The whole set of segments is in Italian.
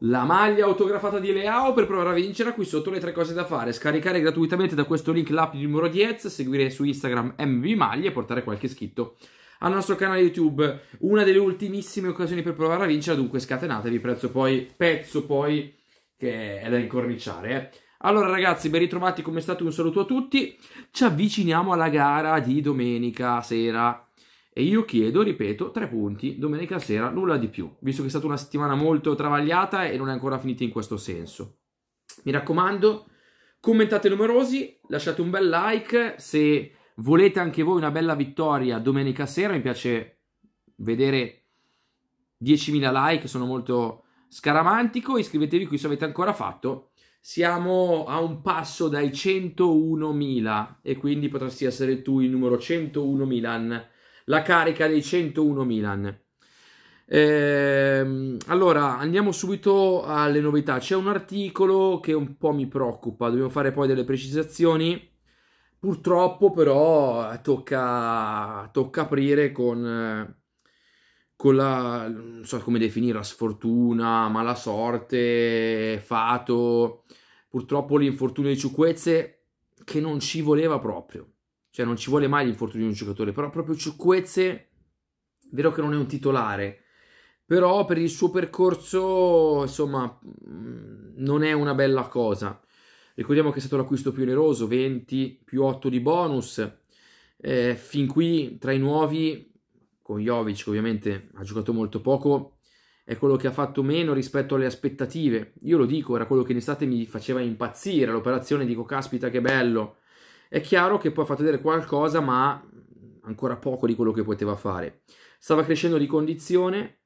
la maglia autografata di Leao per provare a vincere. Qui sotto le tre cose da fare: scaricare gratuitamente da questo link l'app di numero 10, seguire su Instagram mvmaglia e portare qualche scritto al nostro canale YouTube. Una delle ultimissime occasioni per provare a vincere, dunque scatenatevi. Prezzo poi, pezzo poi che è da incorniciare. Eh. Allora ragazzi, ben ritrovati, come state? Un saluto a tutti. Ci avviciniamo alla gara di domenica sera e io chiedo, ripeto, tre punti domenica sera, nulla di più, visto che è stata una settimana molto travagliata e non è ancora finita in questo senso. Mi raccomando, commentate numerosi, lasciate un bel like, se volete anche voi una bella vittoria domenica sera, mi piace vedere 10.000 like, sono molto scaramantico, iscrivetevi qui se avete ancora fatto. Siamo a un passo dai 101.000 e quindi potresti essere tu il numero 101.000 la carica dei 101 Milan. Ehm, allora andiamo subito alle novità. C'è un articolo che un po' mi preoccupa, dobbiamo fare poi delle precisazioni. Purtroppo, però, tocca, tocca aprire con, con la non so come definirla sfortuna, mala sorte, fato. Purtroppo l'infortunio di Ciuquezze che non ci voleva proprio. Cioè non ci vuole mai l'infortunio di un giocatore, però proprio Ciucquezze, vero che non è un titolare, però per il suo percorso, insomma, mm, non è una bella cosa. Ricordiamo che è stato l'acquisto più oneroso, 20 più 8 di bonus. Eh, fin qui, tra i nuovi, con Jovic che ovviamente ha giocato molto poco, è quello che ha fatto meno rispetto alle aspettative. Io lo dico, era quello che in estate mi faceva impazzire, l'operazione, dico caspita che bello, è chiaro che poi ha fatto vedere qualcosa, ma ancora poco di quello che poteva fare. Stava crescendo di condizione,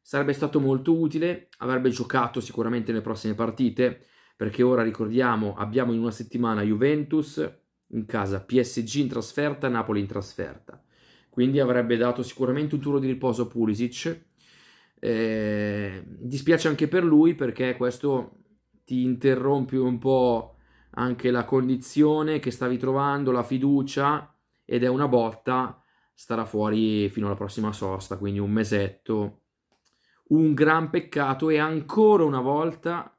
sarebbe stato molto utile, avrebbe giocato sicuramente nelle prossime partite, perché ora ricordiamo abbiamo in una settimana Juventus in casa, PSG in trasferta, Napoli in trasferta. Quindi avrebbe dato sicuramente un turno di riposo a Pulisic. Eh, dispiace anche per lui perché questo ti interrompe un po' anche la condizione che stavi trovando, la fiducia ed è una botta, starà fuori fino alla prossima sosta, quindi un mesetto. Un gran peccato e ancora una volta,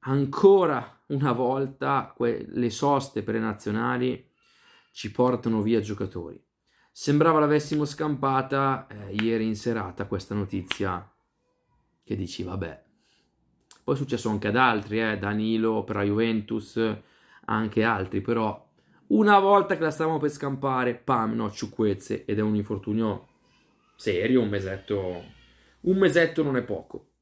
ancora una volta, le soste prenazionali ci portano via giocatori. Sembrava l'avessimo scampata eh, ieri in serata questa notizia che dici vabbè poi è successo anche ad altri, eh, Danilo per la Juventus, anche altri, però una volta che la stavamo per scampare, pam, no, ciucquezze, ed è un infortunio serio, un mesetto, un mesetto non è poco.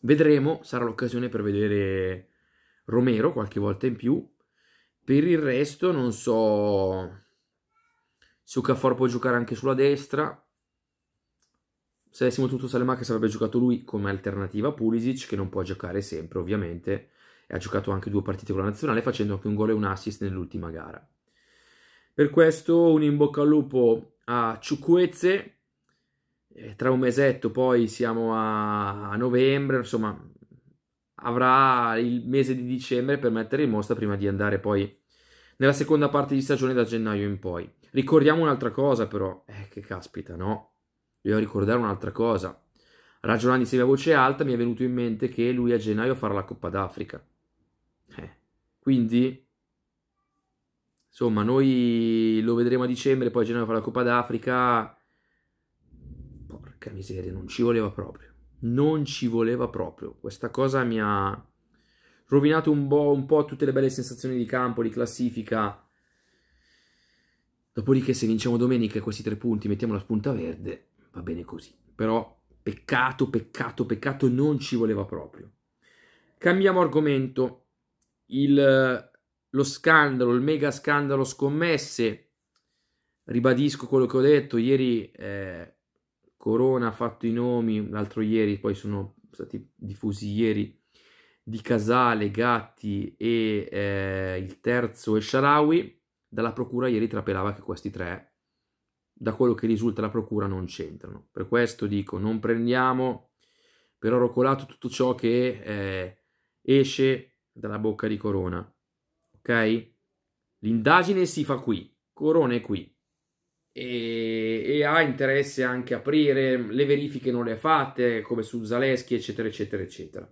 Vedremo, sarà l'occasione per vedere Romero qualche volta in più. Per il resto non so se Okafor può giocare anche sulla destra, se avessimo tutto Salemacca sarebbe giocato lui come alternativa a Pulisic, che non può giocare sempre ovviamente, e ha giocato anche due partite con la nazionale facendo anche un gol e un assist nell'ultima gara. Per questo un in bocca al lupo a Ciucuezze, tra un mesetto poi siamo a novembre, insomma avrà il mese di dicembre per mettere in mostra prima di andare poi nella seconda parte di stagione da gennaio in poi. Ricordiamo un'altra cosa però, eh, che caspita, no? Dobbiamo ricordare un'altra cosa. Ragionando insieme a voce alta mi è venuto in mente che lui a gennaio farà la Coppa d'Africa. Eh. Quindi, insomma, noi lo vedremo a dicembre, poi a gennaio farà la Coppa d'Africa. Porca miseria, non ci voleva proprio. Non ci voleva proprio. Questa cosa mi ha rovinato un po', un po tutte le belle sensazioni di campo, di classifica. Dopodiché se vinciamo domenica questi tre punti mettiamo la spunta verde va bene così. Però peccato, peccato, peccato, non ci voleva proprio. Cambiamo argomento. Il, lo scandalo, il mega scandalo scommesse. Ribadisco quello che ho detto ieri. Eh, Corona ha fatto i nomi l'altro ieri, poi sono stati diffusi ieri di Casale, Gatti e eh, il terzo Esharawi. Dalla procura ieri trapelava che questi tre da quello che risulta la procura non c'entrano. Per questo dico, non prendiamo per oro colato tutto ciò che eh, esce dalla bocca di Corona. Ok? L'indagine si fa qui, Corona è qui. E, e, ha interesse anche a aprire, le verifiche non le ha fatte, come su Zaleschi, eccetera, eccetera, eccetera.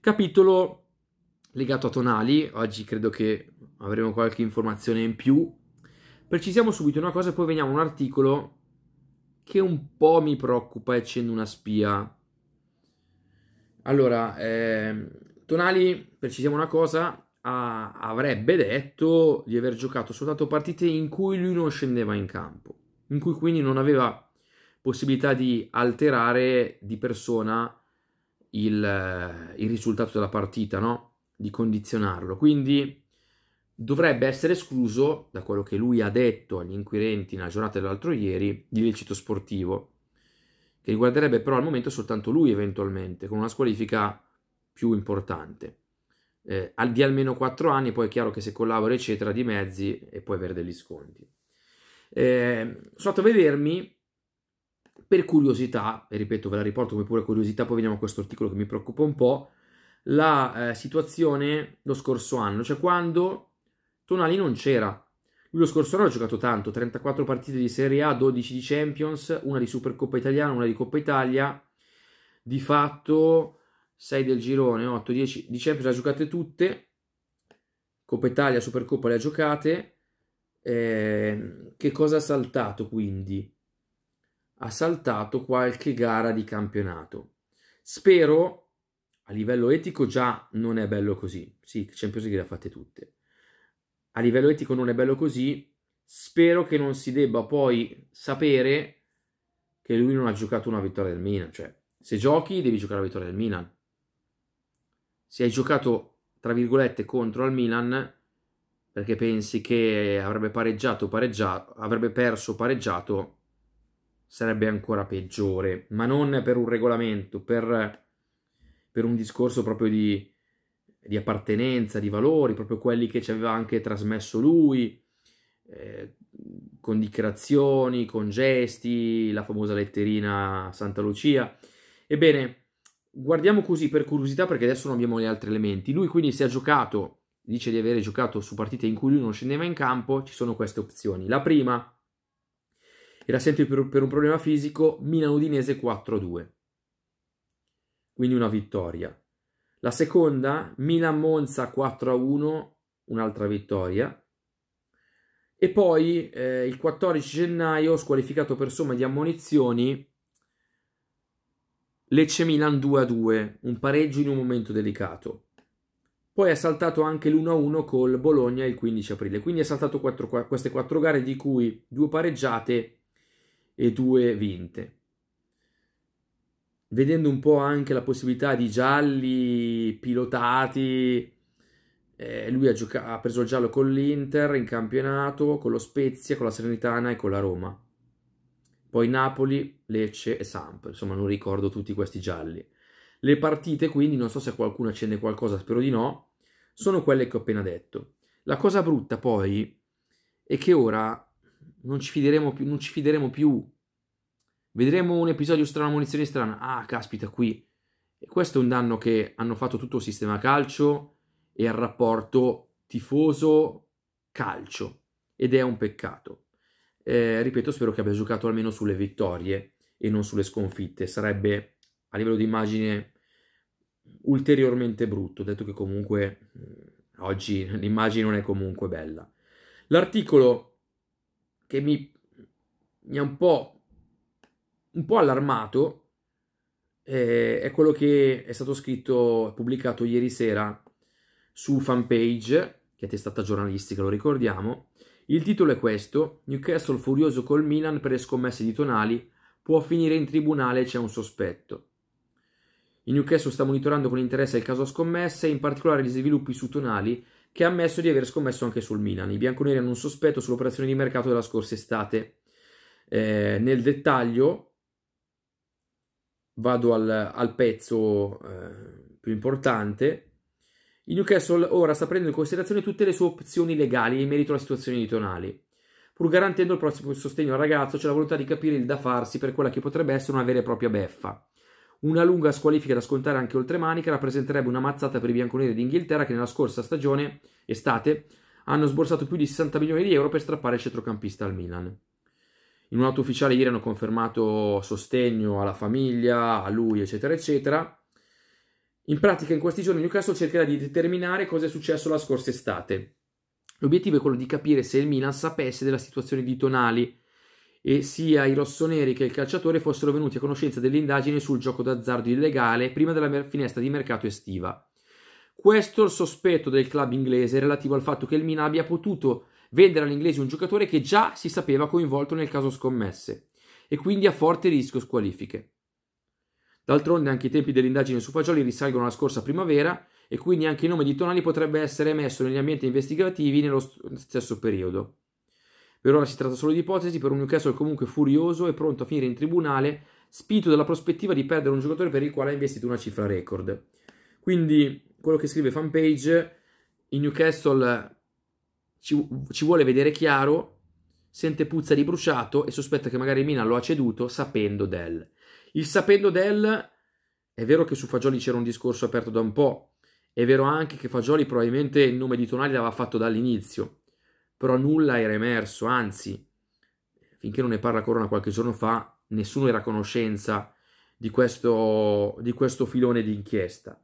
Capitolo legato a Tonali, oggi credo che avremo qualche informazione in più Precisiamo subito una cosa e poi veniamo a un articolo che un po' mi preoccupa e scende una spia. Allora, eh, Tonali, precisiamo una cosa, a, avrebbe detto di aver giocato soltanto partite in cui lui non scendeva in campo, in cui quindi non aveva possibilità di alterare di persona il, il risultato della partita, no? Di condizionarlo. Quindi dovrebbe essere escluso, da quello che lui ha detto agli inquirenti nella giornata dell'altro ieri, di l'illecito sportivo, che riguarderebbe però al momento soltanto lui eventualmente, con una squalifica più importante. Eh, di almeno 4 anni, poi è chiaro che se collabora eccetera di mezzi e puoi avere degli sconti. Eh, sotto a vedermi per curiosità, e ripeto ve la riporto come pure curiosità, poi veniamo a questo articolo che mi preoccupa un po', la eh, situazione lo scorso anno, cioè quando Tonali non c'era. Lui lo scorso anno ha giocato tanto, 34 partite di Serie A, 12 di Champions, una di Supercoppa Italiana, una di Coppa Italia. Di fatto 6 del girone, 8, 10 di Champions le ha giocate tutte. Coppa Italia, Supercoppa le ha giocate. Eh, che cosa ha saltato quindi? Ha saltato qualche gara di campionato. Spero a livello etico già non è bello così. Sì, Champions League le ha fatte tutte a livello etico non è bello così. Spero che non si debba poi sapere che lui non ha giocato una vittoria del Milan. Cioè, se giochi, devi giocare la vittoria del Milan. Se hai giocato, tra virgolette, contro il Milan, perché pensi che avrebbe pareggiato, pareggiato, avrebbe perso, pareggiato, sarebbe ancora peggiore. Ma non per un regolamento, per, per un discorso proprio di, di appartenenza, di valori, proprio quelli che ci aveva anche trasmesso lui, eh, con dichiarazioni, con gesti, la famosa letterina Santa Lucia. Ebbene, guardiamo così per curiosità perché adesso non abbiamo gli altri elementi. Lui quindi si è giocato, dice di avere giocato su partite in cui lui non scendeva in campo, ci sono queste opzioni. La prima era sempre per, per un problema fisico, Milan-Udinese 4-2, quindi una vittoria. La seconda, Milan-Monza 4-1, un'altra vittoria. E poi eh, il 14 gennaio, squalificato per somma di ammonizioni, Lecce Milan 2-2, un pareggio in un momento delicato. Poi è saltato anche l'1-1 col Bologna il 15 aprile, quindi è saltato quattro, queste quattro gare di cui due pareggiate e due vinte vedendo un po' anche la possibilità di gialli pilotati. Eh, lui ha, gioca- ha preso il giallo con l'Inter in campionato, con lo Spezia, con la Serenitana e con la Roma. Poi Napoli, Lecce e Samp. Insomma, non ricordo tutti questi gialli. Le partite, quindi, non so se qualcuno accende qualcosa, spero di no, sono quelle che ho appena detto. La cosa brutta, poi, è che ora non ci fideremo più, non ci fideremo più Vedremo un episodio strano, munizioni strane. Ah, caspita, qui. E questo è un danno che hanno fatto tutto il sistema calcio e al rapporto tifoso-calcio. Ed è un peccato. Eh, ripeto, spero che abbia giocato almeno sulle vittorie e non sulle sconfitte. Sarebbe a livello di immagine ulteriormente brutto, detto che comunque mm, oggi l'immagine non è comunque bella. L'articolo che mi, mi ha un po' un po' allarmato eh, è quello che è stato scritto, pubblicato ieri sera su fanpage, che è testata giornalistica, lo ricordiamo. Il titolo è questo, Newcastle furioso col Milan per le scommesse di Tonali, può finire in tribunale, c'è un sospetto. Il Newcastle sta monitorando con interesse il caso a scommesse, in particolare gli sviluppi su Tonali, che ha ammesso di aver scommesso anche sul Milan. I bianconeri hanno un sospetto sull'operazione di mercato della scorsa estate. Eh, nel dettaglio, vado al, al pezzo eh, più importante. Il Newcastle ora sta prendendo in considerazione tutte le sue opzioni legali in merito alla situazione di Tonali. Pur garantendo il prossimo sostegno al ragazzo, c'è la volontà di capire il da farsi per quella che potrebbe essere una vera e propria beffa. Una lunga squalifica da scontare anche oltre manica rappresenterebbe una mazzata per i bianconeri d'Inghilterra che nella scorsa stagione, estate, hanno sborsato più di 60 milioni di euro per strappare il centrocampista al Milan. In un'auto ufficiale ieri hanno confermato sostegno alla famiglia, a lui, eccetera, eccetera. In pratica in questi giorni Newcastle cercherà di determinare cosa è successo la scorsa estate. L'obiettivo è quello di capire se il Milan sapesse della situazione di Tonali e sia i rossoneri che il calciatore fossero venuti a conoscenza dell'indagine sul gioco d'azzardo illegale prima della finestra di mercato estiva. Questo è il sospetto del club inglese relativo al fatto che il Milan abbia potuto vendere all'inglese un giocatore che già si sapeva coinvolto nel caso scommesse e quindi a forte rischio squalifiche. D'altronde anche i tempi dell'indagine su Fagioli risalgono alla scorsa primavera e quindi anche il nome di Tonali potrebbe essere emesso negli ambienti investigativi nello stesso periodo. Per ora si tratta solo di ipotesi, per un Newcastle comunque furioso e pronto a finire in tribunale, spinto dalla prospettiva di perdere un giocatore per il quale ha investito una cifra record. Quindi, quello che scrive fanpage, il Newcastle ci, ci vuole vedere chiaro, sente puzza di bruciato e sospetta che magari Mina lo ha ceduto sapendo del. Il sapendo del è vero che su Fagioli c'era un discorso aperto da un po', è vero anche che Fagioli probabilmente il nome di Tonali l'aveva fatto dall'inizio, però nulla era emerso, anzi, finché non ne parla Corona qualche giorno fa, nessuno era a conoscenza di questo, di questo filone di inchiesta.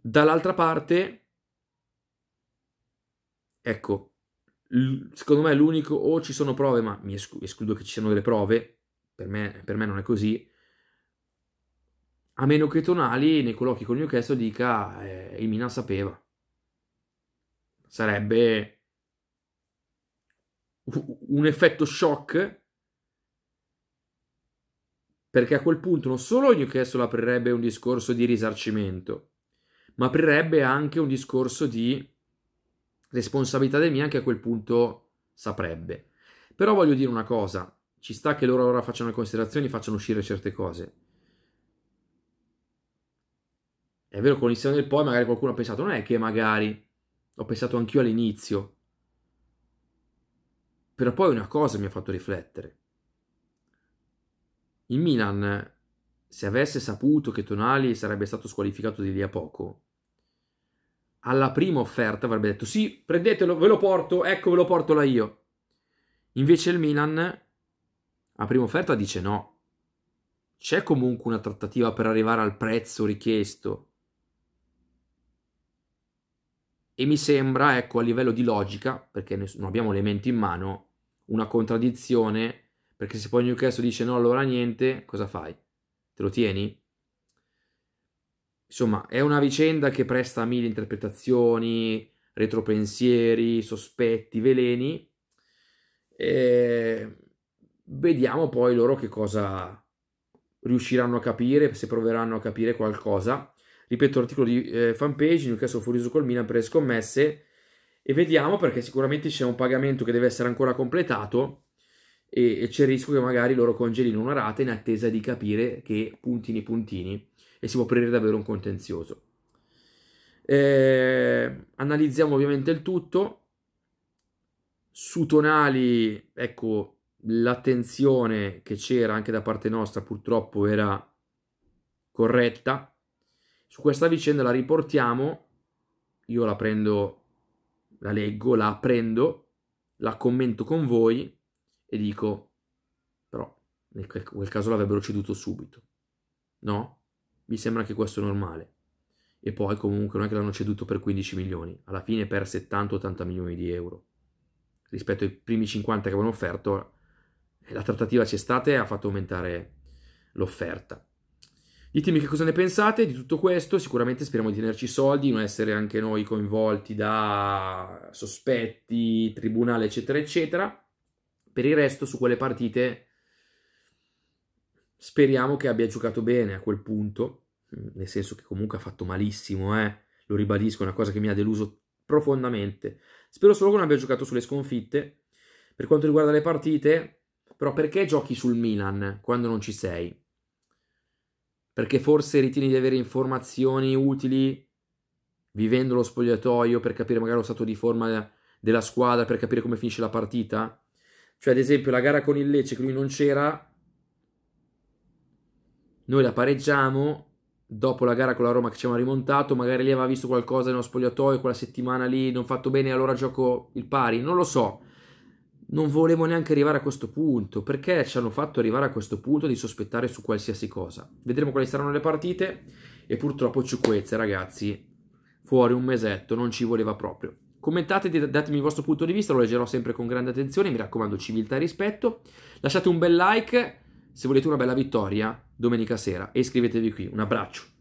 Dall'altra parte, Ecco, secondo me l'unico o ci sono prove, ma mi escludo che ci siano delle prove, per me, per me non è così, a meno che Tonali nei colloqui con Newcastle dica eh, il Milan sapeva. Sarebbe un effetto shock perché a quel punto non solo Newcastle aprirebbe un discorso di risarcimento, ma aprirebbe anche un discorso di responsabilità dei miei anche a quel punto saprebbe. Però voglio dire una cosa, ci sta che loro ora facciano le considerazioni, facciano uscire certe cose. È vero, con l'inizio del poi magari qualcuno ha pensato, non è che magari, ho pensato anch'io all'inizio. Però poi una cosa mi ha fatto riflettere. Il Milan, se avesse saputo che Tonali sarebbe stato squalificato di lì a poco, alla prima offerta avrebbe detto sì, prendetelo, ve lo porto, ecco ve lo porto là io. Invece il Milan a prima offerta dice no. C'è comunque una trattativa per arrivare al prezzo richiesto. E mi sembra, ecco, a livello di logica, perché non abbiamo elementi in mano, una contraddizione, perché se poi Newcastle dice no, allora niente, cosa fai? Te lo tieni? Insomma, è una vicenda che presta mille interpretazioni, retropensieri, sospetti, veleni. E vediamo poi loro che cosa riusciranno a capire, se proveranno a capire qualcosa. Ripeto l'articolo di eh, fanpage, Newcastle furioso col Milan per le scommesse e vediamo perché sicuramente c'è un pagamento che deve essere ancora completato e, e c'è il rischio che magari loro congelino una rata in attesa di capire che puntini puntini e si può aprire davvero un contenzioso. Eh, analizziamo ovviamente il tutto. Su Tonali, ecco, l'attenzione che c'era anche da parte nostra purtroppo era corretta. Su questa vicenda la riportiamo, io la prendo, la leggo, la prendo, la commento con voi e dico, però nel quel caso l'avrebbero ceduto subito, no? Mi sembra anche questo normale. E poi comunque non è che l'hanno ceduto per 15 milioni, alla fine per 70-80 milioni di euro. Rispetto ai primi 50 che avevano offerto, eh, la trattativa c'è stata e ha fatto aumentare l'offerta. Ditemi che cosa ne pensate di tutto questo, sicuramente speriamo di tenerci soldi, non essere anche noi coinvolti da sospetti, tribunale, eccetera, eccetera. Per il resto, su quelle partite Speriamo che abbia giocato bene a quel punto, mm, nel senso che comunque ha fatto malissimo, eh? lo ribadisco, è una cosa che mi ha deluso profondamente. Spero solo che non abbia giocato sulle sconfitte. Per quanto riguarda le partite, però perché giochi sul Milan quando non ci sei? Perché forse ritieni di avere informazioni utili vivendo lo spogliatoio per capire magari lo stato di forma della squadra, per capire come finisce la partita? Cioè, ad esempio, la gara con il Lecce che lui non c'era, noi la pareggiamo, dopo la gara con la Roma che ci aveva rimontato, magari lì aveva visto qualcosa nello spogliatoio, quella settimana lì non fatto bene, allora gioco il pari, non lo so. Non volevo neanche arrivare a questo punto, perché ci hanno fatto arrivare a questo punto di sospettare su qualsiasi cosa. Vedremo quali saranno le partite e purtroppo ciuquezze ragazzi, fuori un mesetto, non ci voleva proprio. Commentate, datemi il vostro punto di vista, lo leggerò sempre con grande attenzione, mi raccomando civiltà e rispetto. Lasciate un bel like se volete una bella vittoria domenica sera e iscrivetevi qui. Un abbraccio.